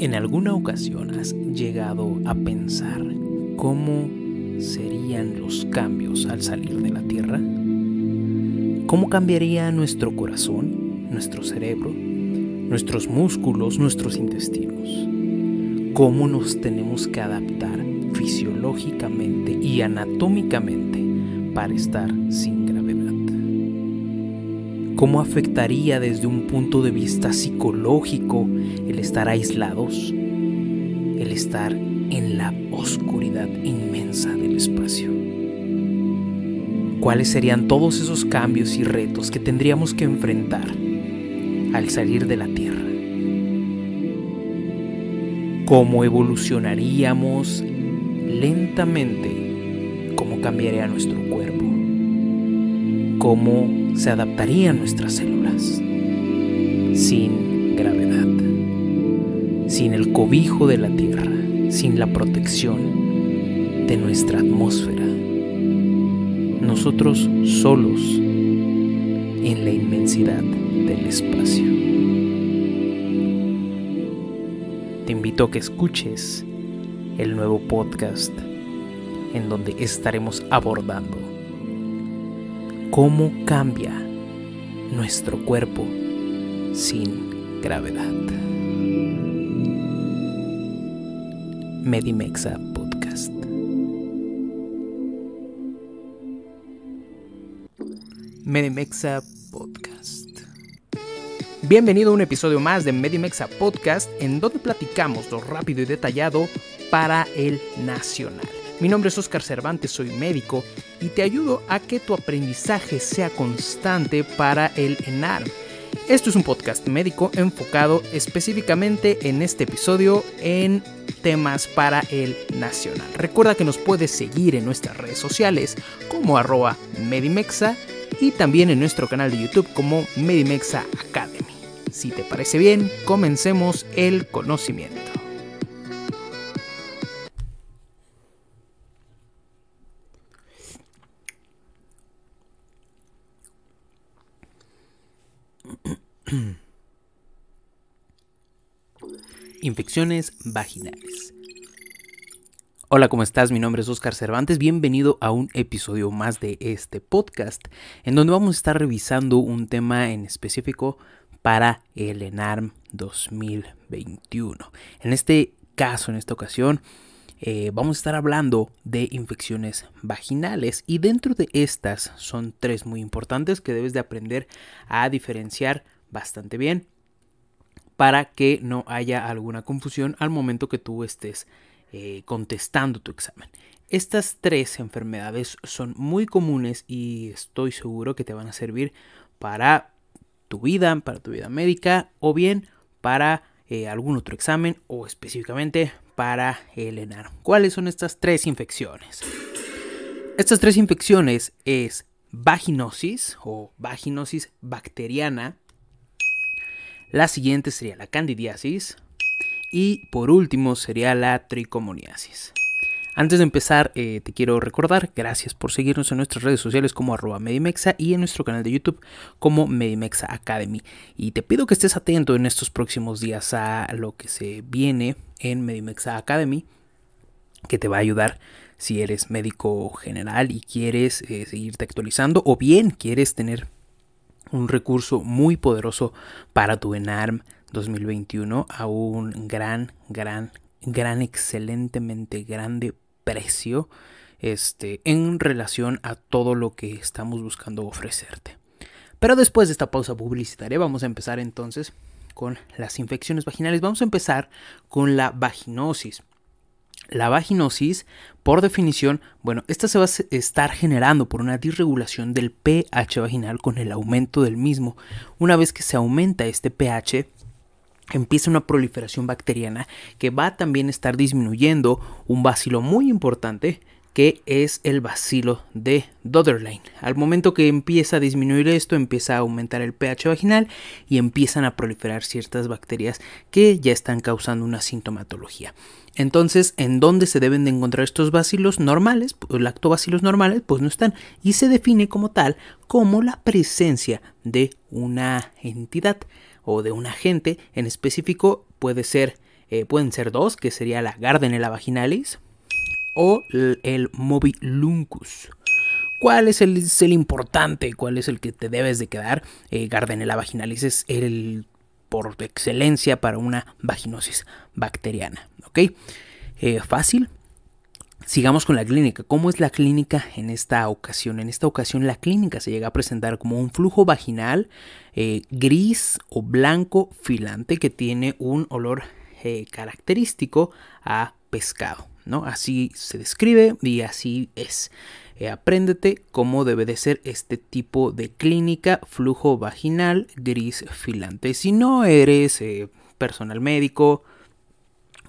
¿En alguna ocasión has llegado a pensar cómo serían los cambios al salir de la Tierra? ¿Cómo cambiaría nuestro corazón, nuestro cerebro, nuestros músculos, nuestros intestinos? ¿Cómo nos tenemos que adaptar fisiológicamente y anatómicamente para estar sin gravedad? ¿Cómo afectaría desde un punto de vista psicológico el estar aislados? El estar en la oscuridad inmensa del espacio. ¿Cuáles serían todos esos cambios y retos que tendríamos que enfrentar al salir de la Tierra? ¿Cómo evolucionaríamos lentamente? ¿Cómo cambiaría nuestro cuerpo? ¿Cómo se adaptaría a nuestras células, sin gravedad, sin el cobijo de la Tierra, sin la protección de nuestra atmósfera. Nosotros solos en la inmensidad del espacio. Te invito a que escuches el nuevo podcast en donde estaremos abordando cómo cambia nuestro cuerpo sin gravedad. Medimexa Podcast. Medimexa Podcast. Bienvenido a un episodio más de Medimexa Podcast en donde platicamos lo rápido y detallado para el nacional. Mi nombre es Oscar Cervantes, soy médico y te ayudo a que tu aprendizaje sea constante para el ENARM. Esto es un podcast médico enfocado específicamente en este episodio en temas para el nacional. Recuerda que nos puedes seguir en nuestras redes sociales como arroba Medimexa y también en nuestro canal de YouTube como Medimexa Academy. Si te parece bien, comencemos el conocimiento. infecciones vaginales. Hola, ¿cómo estás? Mi nombre es Oscar Cervantes. Bienvenido a un episodio más de este podcast, en donde vamos a estar revisando un tema en específico para el ENARM 2021. En este caso, en esta ocasión, eh, vamos a estar hablando de infecciones vaginales y dentro de estas son tres muy importantes que debes de aprender a diferenciar bastante bien para que no haya alguna confusión al momento que tú estés eh, contestando tu examen. Estas tres enfermedades son muy comunes y estoy seguro que te van a servir para tu vida, para tu vida médica o bien para eh, algún otro examen o específicamente para el ENAR. ¿Cuáles son estas tres infecciones? Estas tres infecciones es vaginosis o vaginosis bacteriana, la siguiente sería la candidiasis. Y por último sería la tricomoniasis. Antes de empezar, eh, te quiero recordar, gracias por seguirnos en nuestras redes sociales como arroba Medimexa y en nuestro canal de YouTube como Medimexa Academy. Y te pido que estés atento en estos próximos días a lo que se viene en Medimexa Academy, que te va a ayudar si eres médico general y quieres eh, seguirte actualizando o bien quieres tener un recurso muy poderoso para tu ENARM 2021 a un gran, gran, gran, excelentemente grande precio este, en relación a todo lo que estamos buscando ofrecerte. Pero después de esta pausa publicitaria vamos a empezar entonces con las infecciones vaginales. Vamos a empezar con la vaginosis la vaginosis, por definición, bueno, esta se va a estar generando por una disregulación del pH vaginal con el aumento del mismo. Una vez que se aumenta este pH, empieza una proliferación bacteriana que va a también estar disminuyendo un vacilo muy importante que es el bacilo de doderlein Al momento que empieza a disminuir esto, empieza a aumentar el pH vaginal y empiezan a proliferar ciertas bacterias que ya están causando una sintomatología. Entonces, ¿en dónde se deben de encontrar estos bacilos normales? Pues, lactobacilos normales, pues no están. Y se define como tal como la presencia de una entidad o de un agente en específico. Puede ser, eh, pueden ser dos, que sería la Gardnerella vaginalis, o el mobiluncus. ¿Cuál es el, importante? ¿Cuál es el que te debes de quedar? Eh, Gardenella vaginalis es el por excelencia para una vaginosis bacteriana. ¿Ok? Eh, fácil. Sigamos con la clínica. ¿Cómo es la clínica en esta ocasión? En esta ocasión la clínica se llega a presentar como un flujo vaginal eh, gris o blanco filante que tiene un olor eh, característico a pescado. ¿no? Así se describe y así es. Eh, apréndete cómo debe de ser este tipo de clínica flujo vaginal gris filante. Si no eres eh, personal médico,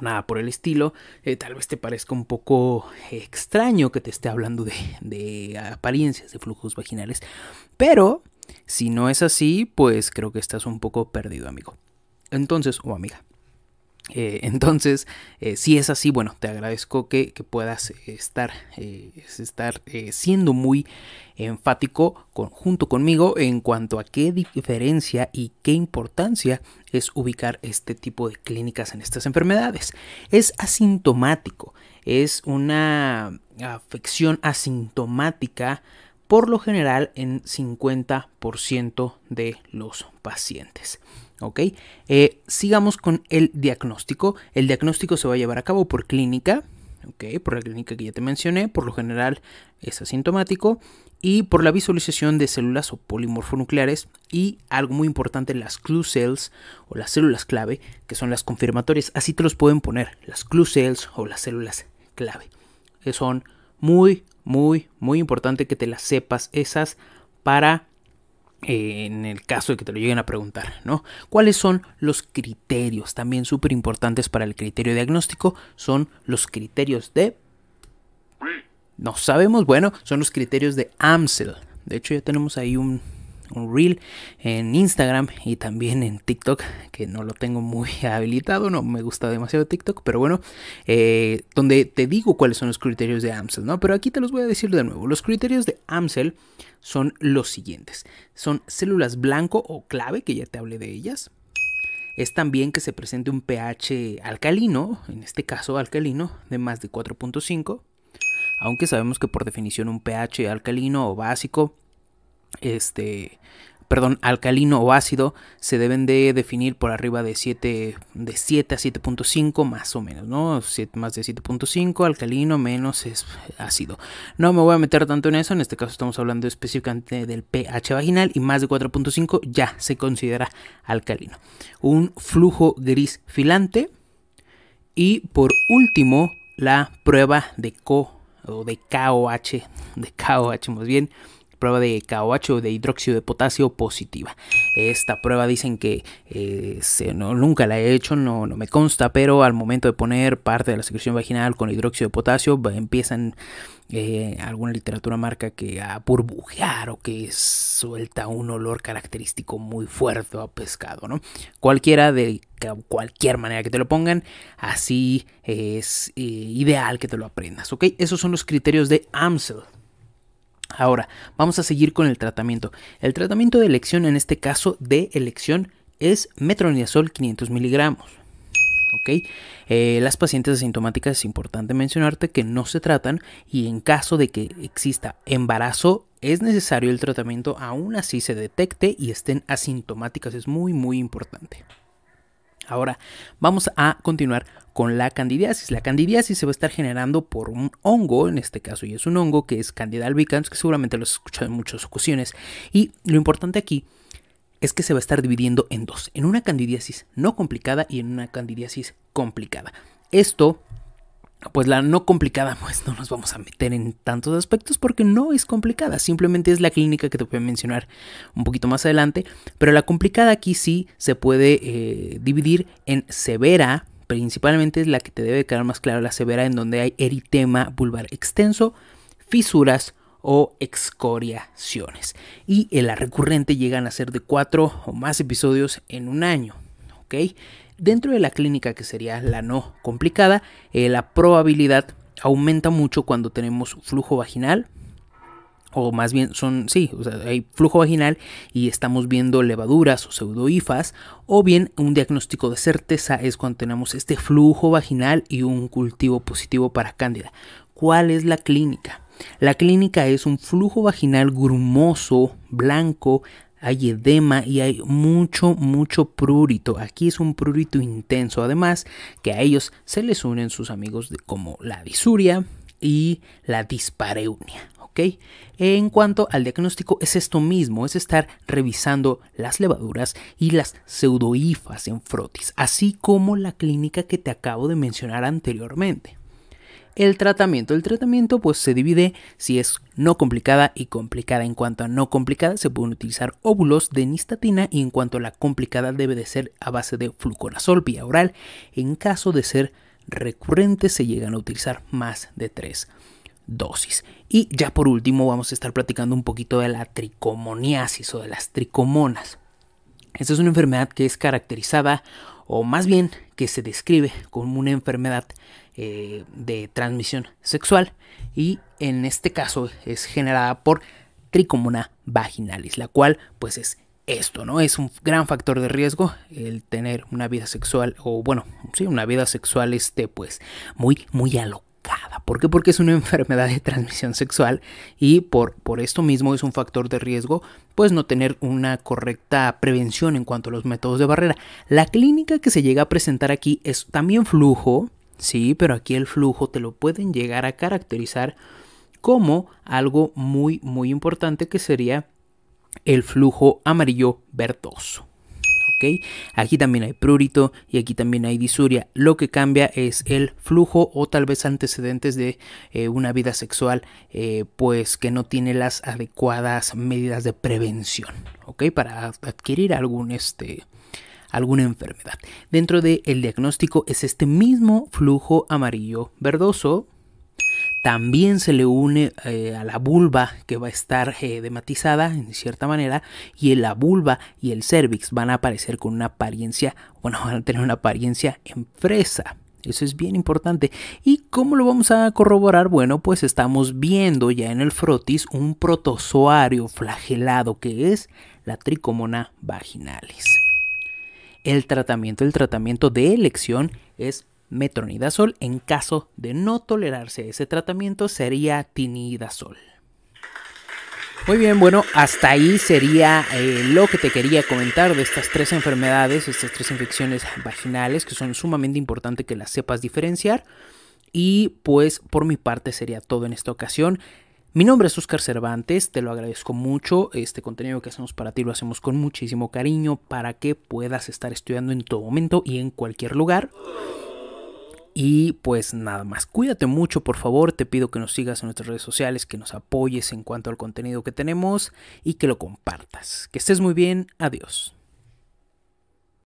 nada por el estilo, eh, tal vez te parezca un poco extraño que te esté hablando de, apariencias de flujos vaginales, pero si no es así, pues creo que estás un poco perdido, amigo. Entonces, o oh, amiga. Eh, entonces, eh, si es así, bueno, te agradezco que, puedas estar, eh, siendo muy enfático junto conmigo en cuanto a qué diferencia y qué importancia es ubicar este tipo de clínicas en estas enfermedades. Es asintomático, es una afección asintomática por lo general en 50% de los pacientes. ¿ok? Eh, sigamos con el diagnóstico. El diagnóstico se va a llevar a cabo por clínica, Por la clínica que ya te mencioné, por lo general es asintomático, y por la visualización de células o polimorfonucleares y algo muy importante, las clue cells o las células clave, que son las confirmatorias, así te los pueden poner, las clue cells o las células clave. Que eh, son muy, muy, muy importante que te las sepas esas para eh, en el caso de que te lo lleguen a preguntar, ¿no? ¿Cuáles son los criterios? También súper importantes para el criterio diagnóstico son los criterios de... No sabemos, bueno, son los criterios de AMSEL. De hecho, ya tenemos ahí un, un reel en Instagram y también en TikTok, que no lo tengo muy habilitado, no me gusta demasiado TikTok, pero bueno, eh, donde te digo cuáles son los criterios de AMSEL, ¿no? Pero aquí te los voy a decir de nuevo. Los criterios de AMSEL son los siguientes. Son células blanco o clave, que ya te hablé de ellas. Es también que se presente un pH alcalino, en este caso alcalino, de más de 4.5 aunque sabemos que por definición un pH alcalino o básico este, perdón, alcalino o ácido se deben de definir por arriba de 7, de 7 a 7.5 más o menos, ¿no? más de 7.5, alcalino menos es ácido. No me voy a meter tanto en eso, en este caso estamos hablando específicamente del pH vaginal y más de 4.5 ya se considera alcalino. Un flujo gris filante y por último la prueba de CO o de KOH, de KOH más bien prueba de KOH o de hidróxido de potasio positiva. Esta prueba dicen que eh, se, nunca la he hecho, no, no me consta, pero al momento de poner parte de la secreción vaginal con hidróxido de potasio empiezan... Eh, alguna literatura marca que a burbujear o que suelta un olor característico muy fuerte a pescado, ¿no? Cualquiera de cualquier manera que te lo pongan, así es eh, ideal que te lo aprendas, ¿ok? Esos son los criterios de AMSEL. Ahora, vamos a seguir con el tratamiento. El tratamiento de elección, en este caso de elección, es metronidazol 500 miligramos. Eh, las pacientes asintomáticas es importante mencionarte que no se tratan y en caso de que exista embarazo es necesario el tratamiento aún así se detecte y estén asintomáticas. Es muy, muy importante. Ahora vamos a continuar con la candidiasis. La candidiasis se va a estar generando por un hongo, en este caso, y es un hongo que es Candida albicans, que seguramente lo has escuchado en muchas ocasiones. Y lo importante aquí es que se va a estar dividiendo en dos, en una candidiasis no complicada y en una candidiasis complicada. Esto pues la no complicada, pues no nos vamos a meter en tantos aspectos porque no es complicada, simplemente es la clínica que te voy a mencionar un poquito más adelante, pero la complicada aquí sí se puede eh, dividir en severa, principalmente es la que te debe quedar más clara, la severa en donde hay eritema vulvar extenso, fisuras o excoriaciones. Y en eh, la recurrente llegan a ser de cuatro o más episodios en un año, ¿ok? Dentro de la clínica, que sería la no complicada, eh, la probabilidad aumenta mucho cuando tenemos flujo vaginal, o más bien son, sí, hay flujo vaginal y estamos viendo levaduras o pseudoifas, o bien un diagnóstico de certeza es cuando tenemos este flujo vaginal y un cultivo positivo para cándida. ¿Cuál es la clínica? La clínica es un flujo vaginal grumoso, blanco, hay edema y hay mucho, mucho prurito. Aquí es un prurito intenso. Además, que a ellos se les unen sus amigos como la disuria y la dispareunia. ¿ok? En cuanto al diagnóstico, es esto mismo, es estar revisando las levaduras y las pseudoifas en frotis, así como la clínica que te acabo de mencionar anteriormente el tratamiento. El tratamiento pues se divide si es no complicada y complicada. En cuanto a no complicada se pueden utilizar óvulos de nistatina y en cuanto a la complicada debe de ser a base de fluconazol vía oral. En caso de ser recurrente se llegan a utilizar más de tres dosis. Y ya por último vamos a estar platicando un poquito de la tricomoniasis o de las tricomonas. Esta es una enfermedad que es caracterizada o más bien que se describe como una enfermedad eh, de transmisión sexual y en este caso es generada por tricomuna vaginalis, la cual pues es esto, ¿no? Es un gran factor de riesgo el tener una vida sexual o bueno, sí, una vida sexual este pues muy muy alocada. ¿Por qué? Porque es una enfermedad de transmisión sexual y por, por esto mismo es un factor de riesgo pues no tener una correcta prevención en cuanto a los métodos de barrera. La clínica que se llega a presentar aquí es también flujo, Sí, pero aquí el flujo te lo pueden llegar a caracterizar como algo muy, muy importante que sería el flujo amarillo verdoso. ¿ok? Aquí también hay prurito y aquí también hay disuria. Lo que cambia es el flujo o tal vez antecedentes de eh, una vida sexual eh, pues que no tiene las adecuadas medidas de prevención, ¿ok? Para adquirir algún este alguna enfermedad. Dentro del el diagnóstico es este mismo flujo amarillo verdoso. También se le une eh, a la vulva que va a estar eh, en cierta manera y la vulva y el cervix van a aparecer con una apariencia, bueno, van a tener una apariencia en fresa. Eso es bien importante. ¿Y cómo lo vamos a corroborar? Bueno, pues estamos viendo ya en el frotis un protozoario flagelado que es la tricomona vaginalis el tratamiento. El tratamiento de elección es metronidazol. En caso de no tolerarse ese tratamiento, sería tinidazol. Muy bien, bueno, hasta ahí sería eh, lo que te quería comentar de estas tres enfermedades, estas tres infecciones vaginales que son sumamente importantes que las sepas diferenciar. Y pues por mi parte sería todo en esta ocasión. Mi nombre es Óscar Cervantes, te lo agradezco mucho. Este contenido que hacemos para ti lo hacemos con muchísimo cariño para que puedas estar estudiando en todo momento y en cualquier lugar. Y pues nada más, cuídate mucho por favor, te pido que nos sigas en nuestras redes sociales, que nos apoyes en cuanto al contenido que tenemos y que lo compartas. Que estés muy bien, adiós.